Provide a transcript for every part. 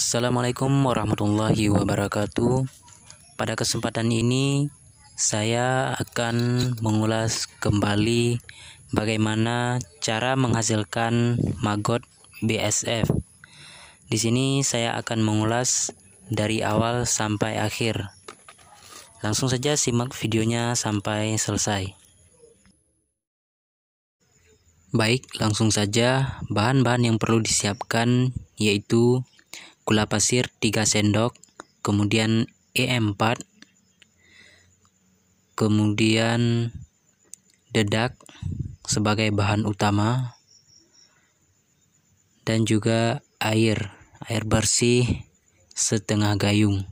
Assalamualaikum warahmatullahi wabarakatuh. Pada kesempatan ini, saya akan mengulas kembali bagaimana cara menghasilkan magot BSF. Di sini, saya akan mengulas dari awal sampai akhir. Langsung saja simak videonya sampai selesai. Baik, langsung saja bahan-bahan yang perlu disiapkan yaitu gula pasir 3 sendok, kemudian E4, kemudian dedak sebagai bahan utama dan juga air, air bersih setengah gayung.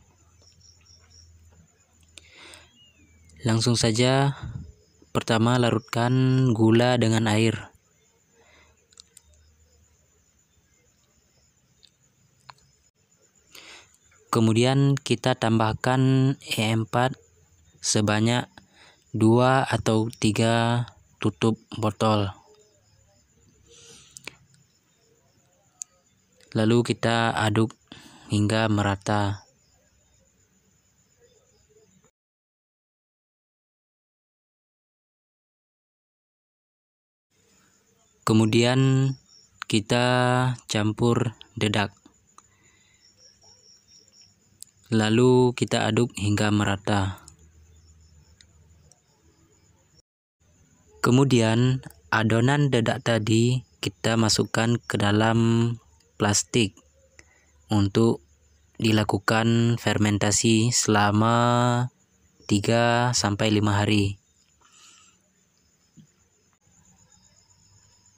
Langsung saja pertama larutkan gula dengan air. Kemudian kita tambahkan E4 sebanyak 2 atau 3 tutup botol. Lalu kita aduk hingga merata. Kemudian kita campur dedak. Lalu kita aduk hingga merata. Kemudian adonan dedak tadi kita masukkan ke dalam plastik untuk dilakukan fermentasi selama 3 sampai 5 hari.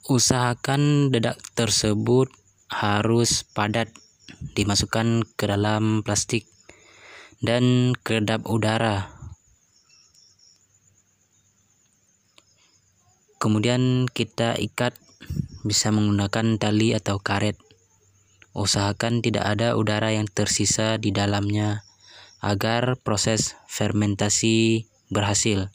Usahakan dedak tersebut harus padat dimasukkan ke dalam plastik dan kedap udara. Kemudian kita ikat bisa menggunakan tali atau karet. Usahakan tidak ada udara yang tersisa di dalamnya agar proses fermentasi berhasil.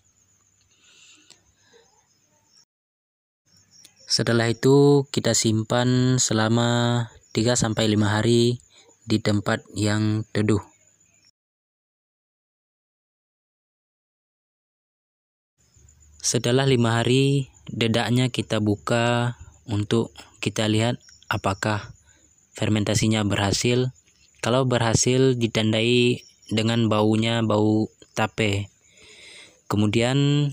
Setelah itu kita simpan selama 3 sampai 5 hari di tempat yang teduh. Setelah lima hari, dedaknya kita buka untuk kita lihat apakah fermentasinya berhasil. Kalau berhasil ditandai dengan baunya bau tape. Kemudian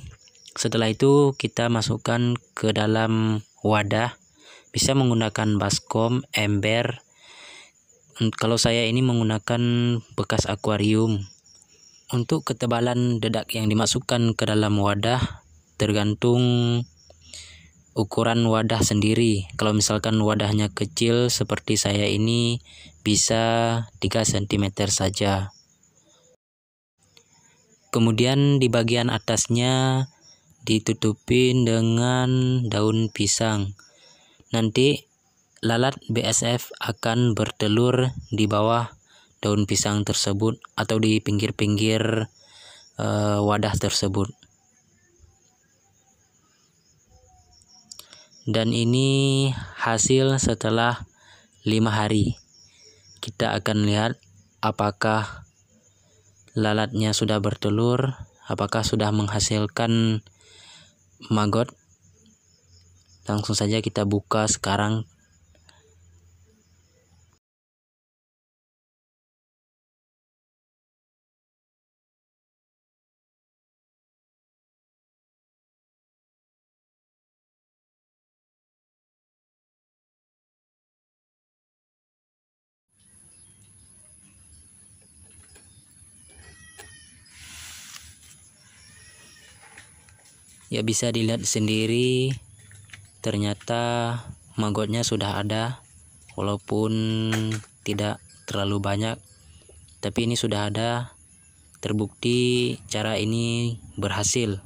setelah itu kita masukkan ke dalam wadah. Bisa menggunakan baskom, ember. Kalau saya ini menggunakan bekas akuarium. Untuk ketebalan dedak yang dimasukkan ke dalam wadah tergantung ukuran wadah sendiri. Kalau misalkan wadahnya kecil seperti saya ini bisa 3 cm saja. Kemudian di bagian atasnya ditutupin dengan daun pisang. Nanti lalat BSF akan bertelur di bawah daun pisang tersebut atau di pinggir-pinggir uh, wadah tersebut. dan ini hasil setelah lima hari kita akan lihat apakah lalatnya sudah bertelur apakah sudah menghasilkan maggot langsung saja kita buka sekarang ya bisa dilihat sendiri ternyata maggotnya sudah ada walaupun tidak terlalu banyak tapi ini sudah ada terbukti cara ini berhasil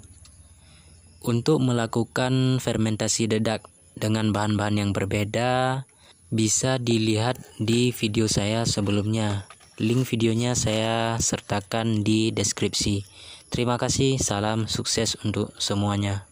untuk melakukan fermentasi dedak dengan bahan-bahan yang berbeda bisa dilihat di video saya sebelumnya link videonya saya sertakan di deskripsi Terima kasih, salam sukses untuk semuanya.